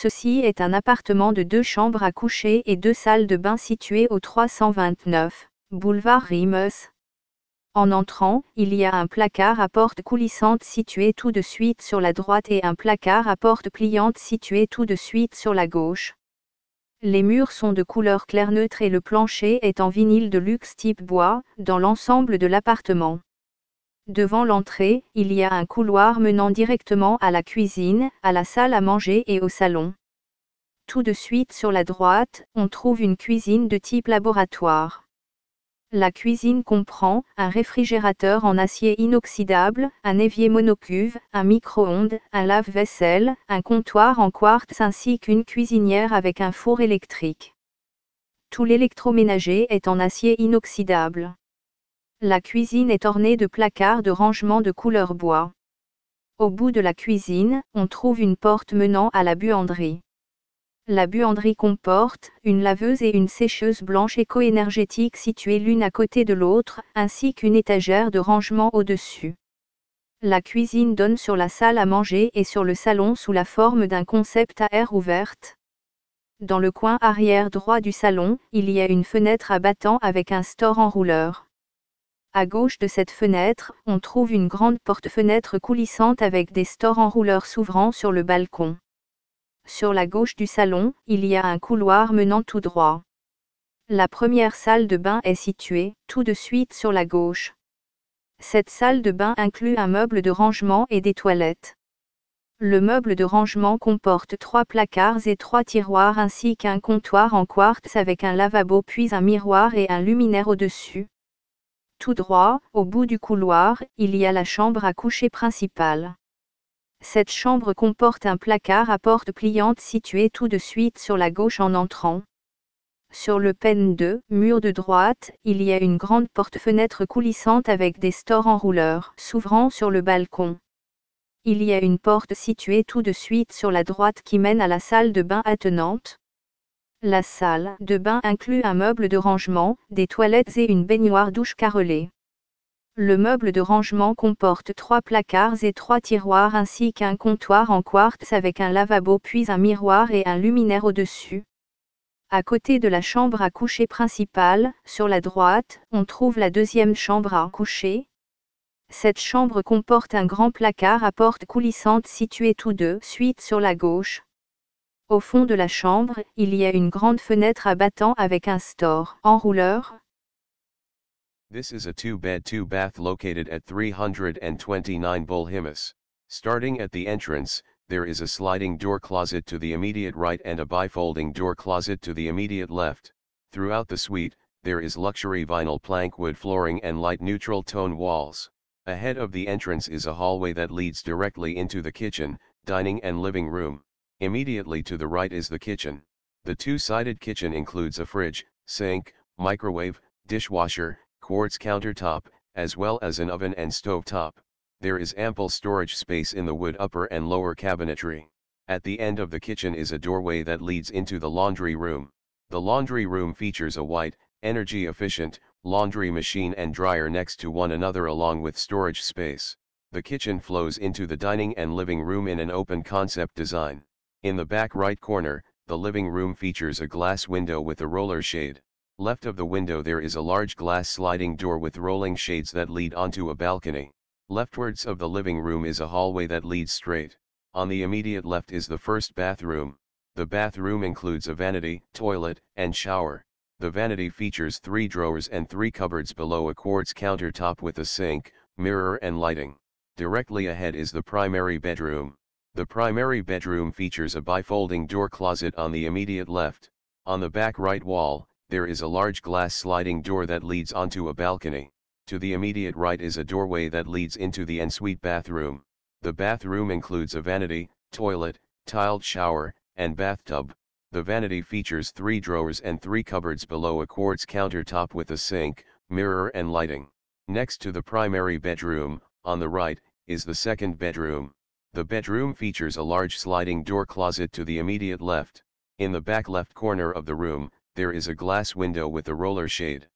Ceci est un appartement de deux chambres à coucher et deux salles de bain situées au 329, boulevard Rimes. En entrant, il y a un placard à porte coulissante situé tout de suite sur la droite et un placard à porte pliante situé tout de suite sur la gauche. Les murs sont de couleur clair neutre et le plancher est en vinyle de luxe type bois, dans l'ensemble de l'appartement. Devant l'entrée, il y a un couloir menant directement à la cuisine, à la salle à manger et au salon. Tout de suite sur la droite, on trouve une cuisine de type laboratoire. La cuisine comprend un réfrigérateur en acier inoxydable, un évier monocuve, un micro-ondes, un lave-vaisselle, un comptoir en quartz ainsi qu'une cuisinière avec un four électrique. Tout l'électroménager est en acier inoxydable. La cuisine est ornée de placards de rangement de couleur bois. Au bout de la cuisine, on trouve une porte menant à la buanderie. La buanderie comporte une laveuse et une sécheuse blanche éco-énergétique situées l'une à côté de l'autre, ainsi qu'une étagère de rangement au-dessus. La cuisine donne sur la salle à manger et sur le salon sous la forme d'un concept à air ouverte. Dans le coin arrière droit du salon, il y a une fenêtre à battant avec un store en rouleur. À gauche de cette fenêtre, on trouve une grande porte-fenêtre coulissante avec des stores en rouleur s'ouvrant sur le balcon. Sur la gauche du salon, il y a un couloir menant tout droit. La première salle de bain est située, tout de suite sur la gauche. Cette salle de bain inclut un meuble de rangement et des toilettes. Le meuble de rangement comporte trois placards et trois tiroirs ainsi qu'un comptoir en quartz avec un lavabo puis un miroir et un luminaire au-dessus, tout droit, au bout du couloir, il y a la chambre à coucher principale. Cette chambre comporte un placard à porte pliante situé tout de suite sur la gauche en entrant. Sur le pen 2, mur de droite, il y a une grande porte-fenêtre coulissante avec des stores en rouleur s'ouvrant sur le balcon. Il y a une porte située tout de suite sur la droite qui mène à la salle de bain attenante. La salle de bain inclut un meuble de rangement, des toilettes et une baignoire douche carrelée. Le meuble de rangement comporte trois placards et trois tiroirs ainsi qu'un comptoir en quartz avec un lavabo puis un miroir et un luminaire au-dessus. À côté de la chambre à coucher principale, sur la droite, on trouve la deuxième chambre à coucher. Cette chambre comporte un grand placard à porte coulissante situé tous deux suite sur la gauche, Au fond de la chambre, il y a une grande fenêtre à battant avec un store enrouleur. This is a two-bed two-bath located at 329 Bull Starting at the entrance, there is a sliding door closet to the immediate right and a bifolding door closet to the immediate left. Throughout the suite, there is luxury vinyl plankwood flooring and light neutral tone walls. Ahead of the entrance is a hallway that leads directly into the kitchen, dining and living room. Immediately to the right is the kitchen. The two-sided kitchen includes a fridge, sink, microwave, dishwasher, quartz countertop, as well as an oven and stove top. There is ample storage space in the wood upper and lower cabinetry. At the end of the kitchen is a doorway that leads into the laundry room. The laundry room features a white, energy-efficient, laundry machine and dryer next to one another along with storage space. The kitchen flows into the dining and living room in an open concept design. In the back right corner, the living room features a glass window with a roller shade. Left of the window there is a large glass sliding door with rolling shades that lead onto a balcony. Leftwards of the living room is a hallway that leads straight. On the immediate left is the first bathroom. The bathroom includes a vanity, toilet, and shower. The vanity features three drawers and three cupboards below a quartz countertop with a sink, mirror and lighting. Directly ahead is the primary bedroom. The primary bedroom features a bifolding door closet on the immediate left, on the back right wall, there is a large glass sliding door that leads onto a balcony, to the immediate right is a doorway that leads into the ensuite bathroom. The bathroom includes a vanity, toilet, tiled shower, and bathtub. The vanity features three drawers and three cupboards below a quartz countertop with a sink, mirror and lighting. Next to the primary bedroom, on the right, is the second bedroom. The bedroom features a large sliding door closet to the immediate left. In the back left corner of the room, there is a glass window with a roller shade.